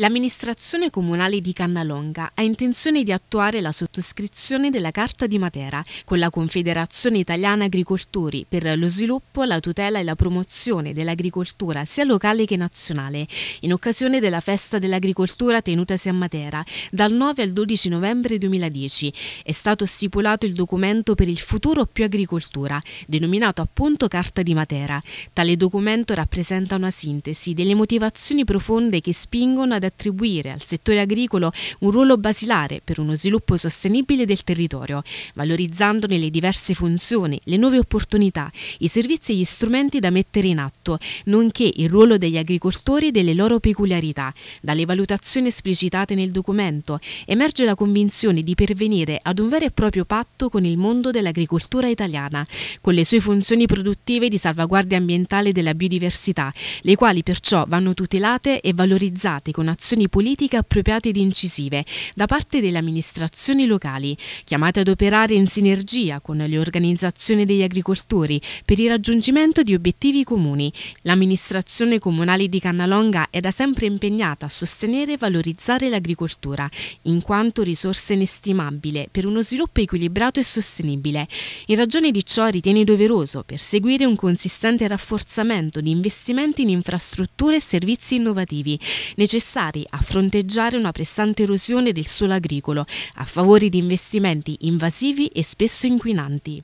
L'amministrazione comunale di Cannalonga ha intenzione di attuare la sottoscrizione della Carta di Matera con la Confederazione Italiana Agricoltori per lo sviluppo, la tutela e la promozione dell'agricoltura sia locale che nazionale, in occasione della Festa dell'Agricoltura tenutasi a Matera dal 9 al 12 novembre 2010. È stato stipulato il documento per il futuro più agricoltura, denominato appunto Carta di Matera. Tale documento rappresenta una sintesi delle motivazioni profonde che spingono ad attribuire al settore agricolo un ruolo basilare per uno sviluppo sostenibile del territorio, valorizzandone le diverse funzioni, le nuove opportunità, i servizi e gli strumenti da mettere in atto, nonché il ruolo degli agricoltori e delle loro peculiarità. Dalle valutazioni esplicitate nel documento emerge la convinzione di pervenire ad un vero e proprio patto con il mondo dell'agricoltura italiana, con le sue funzioni produttive di salvaguardia ambientale della biodiversità, le quali perciò vanno tutelate e valorizzate con attenzione azioni politiche appropriate ed incisive da parte delle amministrazioni locali, chiamate ad operare in sinergia con le organizzazioni degli agricoltori per il raggiungimento di obiettivi comuni. L'amministrazione comunale di Cannalonga è da sempre impegnata a sostenere e valorizzare l'agricoltura, in quanto risorsa inestimabile per uno sviluppo equilibrato e sostenibile. In ragione di ciò ritiene doveroso perseguire un consistente rafforzamento di investimenti in infrastrutture e servizi innovativi, necessari necessari a fronteggiare una pressante erosione del suolo agricolo a favore di investimenti invasivi e spesso inquinanti.